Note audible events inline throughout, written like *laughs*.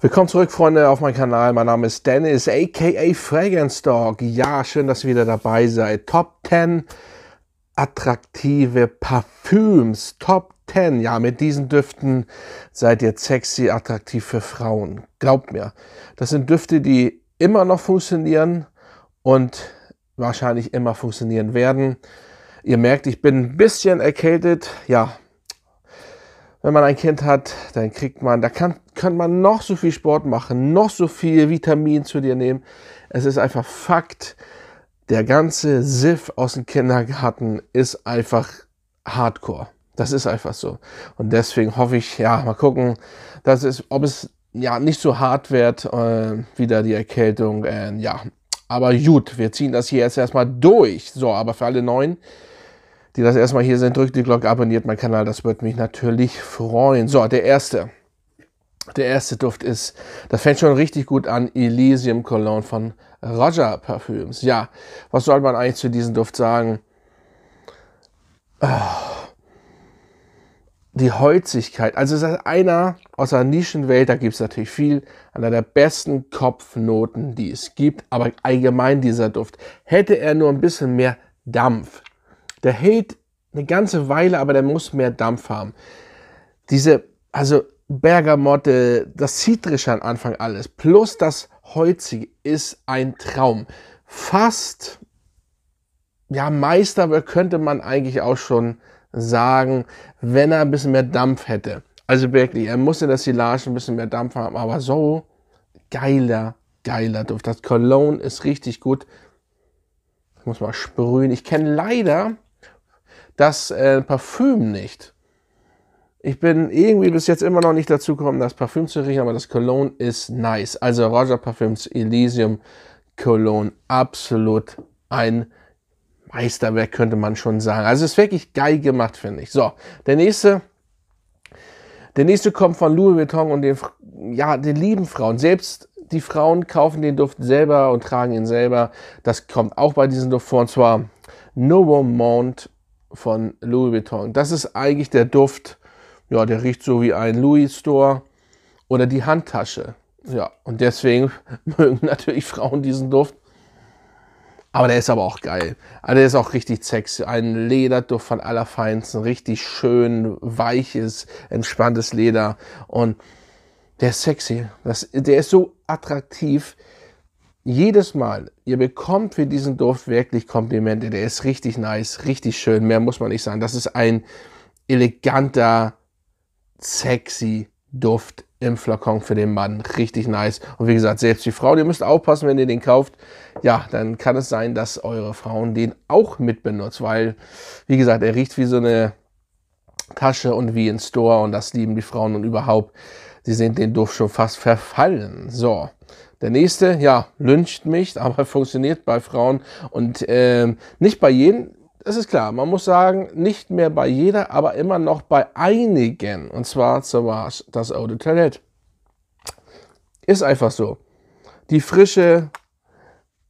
Willkommen zurück, Freunde, auf meinem Kanal. Mein Name ist Dennis, aka Fragrance Dog. Ja, schön, dass ihr wieder dabei seid. Top 10 attraktive Parfüms. Top 10. Ja, mit diesen Düften seid ihr sexy, attraktiv für Frauen. Glaubt mir. Das sind Düfte, die immer noch funktionieren und wahrscheinlich immer funktionieren werden. Ihr merkt, ich bin ein bisschen erkältet. Ja, wenn man ein Kind hat, dann kriegt man, da kann, kann man noch so viel Sport machen, noch so viel Vitamin zu dir nehmen. Es ist einfach Fakt, der ganze Siff aus dem Kindergarten ist einfach hardcore. Das ist einfach so. Und deswegen hoffe ich, ja, mal gucken, dass es, ob es ja nicht so hart wird, äh, wieder die Erkältung. Äh, ja, aber gut, wir ziehen das hier jetzt erstmal durch. So, aber für alle Neuen, die das erstmal hier sind, drückt die Glocke, abonniert meinen Kanal, das würde mich natürlich freuen. So, der erste. Der erste Duft ist, das fängt schon richtig gut an, Elysium Cologne von Roger Parfüms. Ja, was soll man eigentlich zu diesem Duft sagen? Ah. Die Holzigkeit. Also es ist einer aus der Nischenwelt, da gibt es natürlich viel, einer der besten Kopfnoten, die es gibt, aber allgemein dieser Duft. Hätte er nur ein bisschen mehr Dampf, der hält eine ganze Weile, aber der muss mehr Dampf haben. Diese, also Bergamotte, äh, das Zitrische am Anfang alles, plus das Holzige ist ein Traum. Fast, ja, Meister könnte man eigentlich auch schon sagen, wenn er ein bisschen mehr Dampf hätte. Also wirklich, er muss in der Silage ein bisschen mehr Dampf haben, aber so geiler, geiler Duft. Das Cologne ist richtig gut. Ich muss mal sprühen. Ich kenne leider das äh, Parfüm nicht. Ich bin irgendwie bis jetzt immer noch nicht dazu gekommen, das Parfüm zu riechen, aber das Cologne ist nice. Also Roger Parfüms Elysium Cologne, absolut ein Meisterwerk, könnte man schon sagen. Also ist wirklich geil gemacht, finde ich. So, der nächste, der nächste kommt von Louis Vuitton und den, ja, den lieben Frauen. Selbst die Frauen kaufen den Duft selber und tragen ihn selber. Das kommt auch bei diesem Duft vor, und zwar Nouveau Monde von Louis Vuitton. Das ist eigentlich der Duft, ja, der riecht so wie ein Louis Store oder die Handtasche. Ja, und deswegen *laughs* mögen natürlich Frauen diesen Duft. Aber der ist aber auch geil. Also der ist auch richtig sexy. Ein Lederduft von allerfeinsten. Richtig schön, weiches, entspanntes Leder. Und der ist sexy. Das, der ist so attraktiv jedes Mal, ihr bekommt für diesen Duft wirklich Komplimente. Der ist richtig nice, richtig schön. Mehr muss man nicht sagen. Das ist ein eleganter, sexy Duft im Flakon für den Mann. Richtig nice. Und wie gesagt, selbst die Frauen, ihr müsst aufpassen, wenn ihr den kauft. Ja, dann kann es sein, dass eure Frauen den auch mitbenutzt, weil, wie gesagt, er riecht wie so eine Tasche und wie in Store und das lieben die Frauen und überhaupt. Sie sind den Duft schon fast verfallen. So, der nächste, ja, lyncht mich, *laughs* aber funktioniert bei Frauen und äh, nicht bei jedem. Das ist klar, man muss sagen, nicht mehr bei jeder, aber immer noch bei einigen. Und zwar, zwar das Eau de Toilette. Ist einfach so. Die Frische,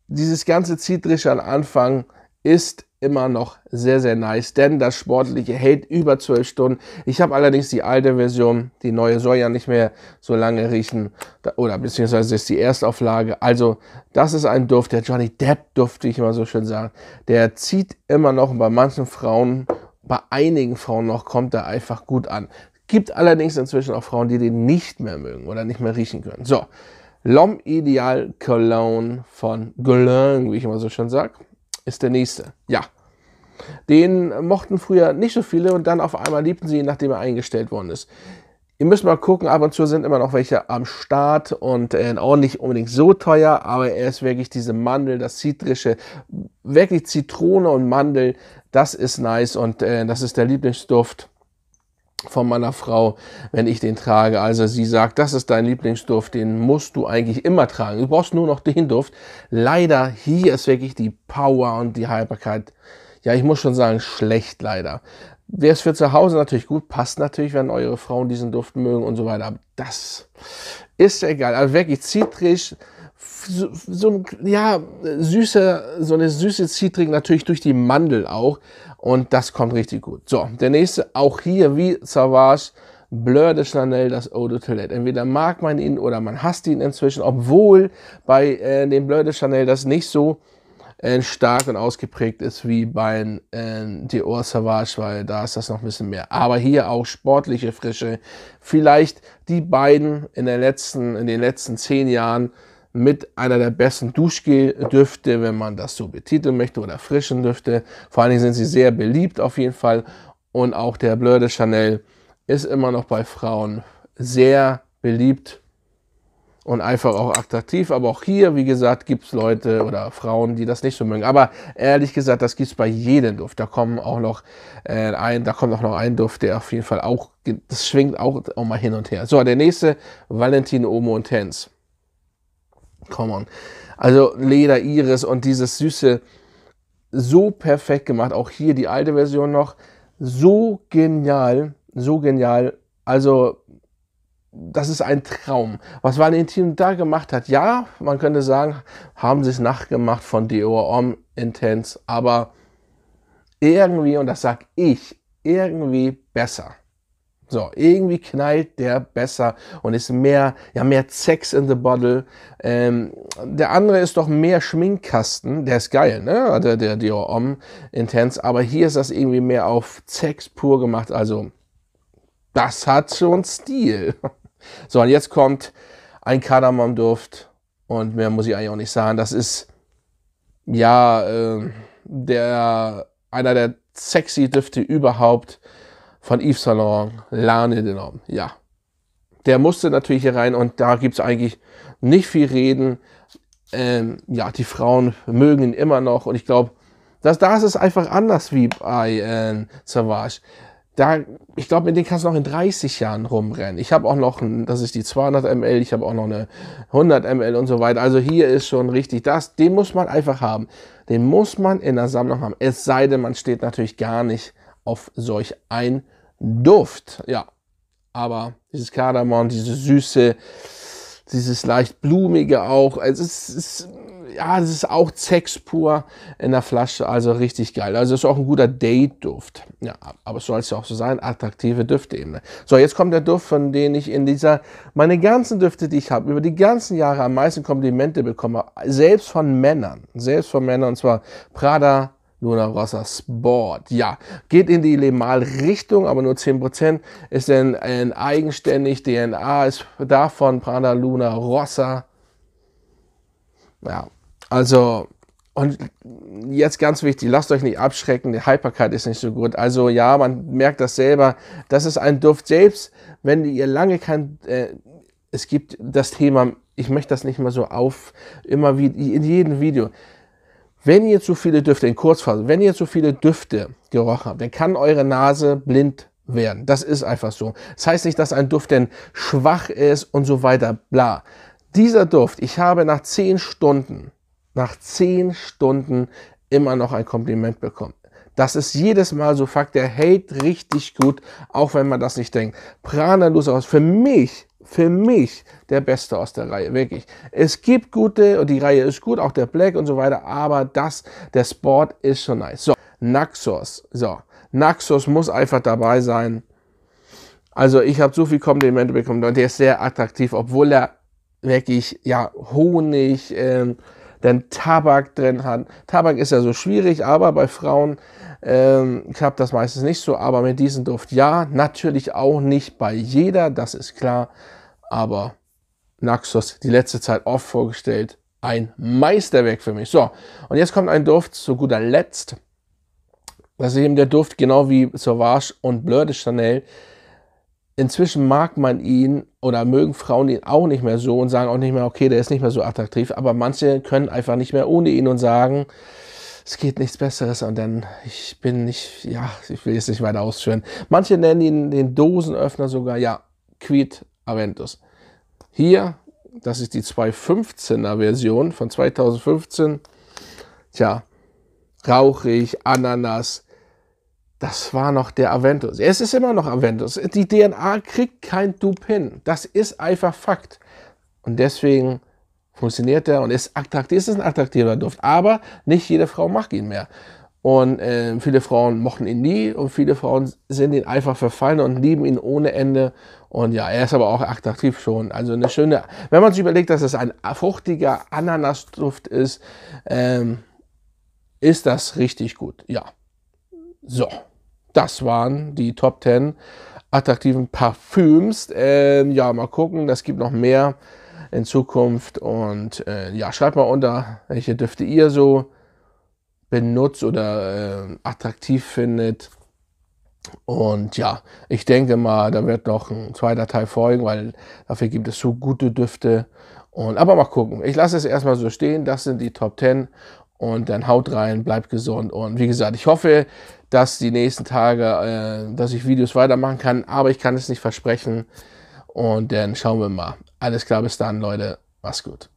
dieses ganze Zitrische am Anfang ist immer noch sehr, sehr nice, denn das Sportliche hält über 12 Stunden. Ich habe allerdings die alte Version, die neue soll ja nicht mehr so lange riechen, oder beziehungsweise ist die Erstauflage. Also das ist ein Duft, der Johnny Depp Duft, wie ich immer so schön sage, der zieht immer noch bei manchen Frauen, bei einigen Frauen noch, kommt er einfach gut an. Gibt allerdings inzwischen auch Frauen, die den nicht mehr mögen oder nicht mehr riechen können. So, Lom Ideal Cologne von Cologne, wie ich immer so schön sage ist der nächste. Ja. Den mochten früher nicht so viele und dann auf einmal liebten sie ihn, nachdem er eingestellt worden ist. Ihr müsst mal gucken, ab und zu sind immer noch welche am Start und äh, auch nicht unbedingt so teuer, aber er ist wirklich diese Mandel, das Zitrische, wirklich Zitrone und Mandel, das ist nice und äh, das ist der Lieblingsduft von meiner Frau, wenn ich den trage. Also sie sagt, das ist dein Lieblingsduft, den musst du eigentlich immer tragen. Du brauchst nur noch den Duft. Leider hier ist wirklich die Power und die Heilbarkeit. ja, ich muss schon sagen, schlecht leider. Wäre es für zu Hause natürlich gut, passt natürlich, wenn eure Frauen diesen Duft mögen und so weiter. Aber das ist egal. Also wirklich zitrisch, so, so ein, ja, süßer, so eine süße Zitrik natürlich durch die Mandel auch. Und das kommt richtig gut. So, der nächste, auch hier wie Savage, Blur de Chanel, das Eau de Toilette. Entweder mag man ihn oder man hasst ihn inzwischen, obwohl bei äh, dem Blur de Chanel das nicht so äh, stark und ausgeprägt ist wie bei äh, Dior Savage, weil da ist das noch ein bisschen mehr. Aber hier auch sportliche Frische. Vielleicht die beiden in, der letzten, in den letzten zehn Jahren mit einer der besten Duschgeldüfte, wenn man das so betiteln möchte, oder frischen Düfte. Vor allen Dingen sind sie sehr beliebt auf jeden Fall. Und auch der Bleu de Chanel ist immer noch bei Frauen sehr beliebt und einfach auch attraktiv. Aber auch hier, wie gesagt, gibt es Leute oder Frauen, die das nicht so mögen. Aber ehrlich gesagt, das gibt es bei jedem Duft. Da kommen auch noch äh, ein, da kommt auch noch ein Duft, der auf jeden Fall auch, das schwingt auch, auch mal hin und her. So, der nächste, Valentin Omo und Intense come on. Also Leder, Iris und dieses Süße, so perfekt gemacht. Auch hier die alte Version noch. So genial, so genial. Also, das ist ein Traum. Was Valentin da gemacht hat, ja, man könnte sagen, haben sie es nachgemacht von Dior Homme Intense, aber irgendwie, und das sag ich, irgendwie besser. So, irgendwie knallt der besser und ist mehr, ja, mehr Sex in the Bottle. Ähm, der andere ist doch mehr Schminkkasten. Der ist geil, ne? Der, der Dior Om Intense. Aber hier ist das irgendwie mehr auf Sex pur gemacht. Also, das hat schon Stil. *laughs* So, und jetzt kommt ein Kardamom-Duft. Und mehr muss ich eigentlich auch nicht sagen. Das ist, ja, äh, der, einer der sexy Düfte überhaupt von Yves Saint Laurent, Lane genommen. Ja, der musste natürlich hier rein und da gibt es eigentlich nicht viel reden. Ähm, ja, die Frauen mögen ihn immer noch und ich glaube, das, da ist es einfach anders wie bei äh, Savage. Da, ich glaube, mit dem kannst du noch in 30 Jahren rumrennen. Ich habe auch noch, ein, das ist die 200 ml, ich habe auch noch eine 100 ml und so weiter. Also hier ist schon richtig das, den muss man einfach haben. Den muss man in der Sammlung haben. Es sei denn, man steht natürlich gar nicht auf solch ein Duft, ja. Aber dieses Kardamom, diese Süße, dieses leicht blumige auch. Also es ist, ja, es ist auch Sex pur in der Flasche, also richtig geil. Also es ist auch ein guter Date-Duft. Ja, aber es soll es ja auch so sein, attraktive Düfte eben. So, jetzt kommt der Duft, von dem ich in dieser, meine ganzen Düfte, die ich habe, über die ganzen Jahre am meisten Komplimente bekomme, selbst von Männern, selbst von Männern, und zwar Prada, Luna Rossa Sport. Ja, geht in die Lemal-Richtung, aber nur 10%. Ist denn ein eigenständig DNA, ist davon Prana Luna Rossa. Ja, also, und jetzt ganz wichtig, lasst euch nicht abschrecken, die Hyperkeit ist nicht so gut. Also ja, man merkt das selber, das ist ein Duft selbst, wenn ihr lange kein... Äh, es gibt das Thema, ich möchte das nicht mehr so auf, immer wie in jedem Video. Wenn ihr zu viele Düfte in Kurzphase, wenn ihr zu viele Düfte gerochen habt, dann kann eure Nase blind werden. Das ist einfach so. Das heißt nicht, dass ein Duft denn schwach ist und so weiter, bla. Dieser Duft, ich habe nach zehn Stunden, nach zehn Stunden immer noch ein Kompliment bekommen. Das ist jedes Mal so Fakt, der hält richtig gut, auch wenn man das nicht denkt. Prana Lust aus. Für mich für mich der Beste aus der Reihe, wirklich. Es gibt gute, und die Reihe ist gut, auch der Black und so weiter, aber das, der Sport ist schon nice. So, Naxos, so, Naxos muss einfach dabei sein. Also ich habe so viel Komplimente bekommen und der ist sehr attraktiv, obwohl er wirklich, ja, Honig, ähm, dann Tabak drin hat. Tabak ist ja so schwierig, aber bei Frauen ähm, klappt das meistens nicht so, aber mit diesem Duft ja. Natürlich auch nicht bei jeder, das ist klar. Aber Naxos die letzte Zeit oft vorgestellt. Ein Meisterwerk für mich. So, und jetzt kommt ein Duft zu guter Letzt. Das ist eben der Duft, genau wie Sauvage und Bleu de Chanel. Inzwischen mag man ihn oder mögen Frauen ihn auch nicht mehr so und sagen auch nicht mehr, okay, der ist nicht mehr so attraktiv. Aber manche können einfach nicht mehr ohne ihn und sagen, es geht nichts Besseres. Und dann, ich bin nicht, ja, ich will es nicht weiter ausführen. Manche nennen ihn den Dosenöffner sogar, ja, Quid Aventus. Hier, das ist die 2015 er Version von 2015. Tja, rauchig, Ananas. Das war noch der Aventus. Es ist immer noch Aventus. Die DNA kriegt kein Dupin. Das ist einfach Fakt. Und deswegen funktioniert er und ist attraktiv, ist ein attraktiver Duft. Aber nicht jede Frau mag ihn mehr. Und äh, viele Frauen mochten ihn nie und viele Frauen sind ihn einfach verfallen und lieben ihn ohne Ende. Und ja, er ist aber auch attraktiv schon. Also eine schöne, wenn man sich überlegt, dass es ein fruchtiger Ananasduft ist, ähm, ist das richtig gut. Ja. So, das waren die Top 10 attraktiven Parfüms. Ähm, ja, mal gucken, es gibt noch mehr in Zukunft. Und äh, ja, schreibt mal unter, welche Düfte ihr so benutzt oder äh, attraktiv findet. Und ja, ich denke mal, da wird noch ein zweiter Teil folgen, weil dafür gibt es so gute Düfte. Und aber mal gucken. Ich lasse es erstmal so stehen. Das sind die Top 10. Und dann haut rein, bleibt gesund. Und wie gesagt, ich hoffe, dass die nächsten Tage, äh, dass ich Videos weitermachen kann. Aber ich kann es nicht versprechen. Und dann schauen wir mal. Alles klar, bis dann, Leute. Mach's gut.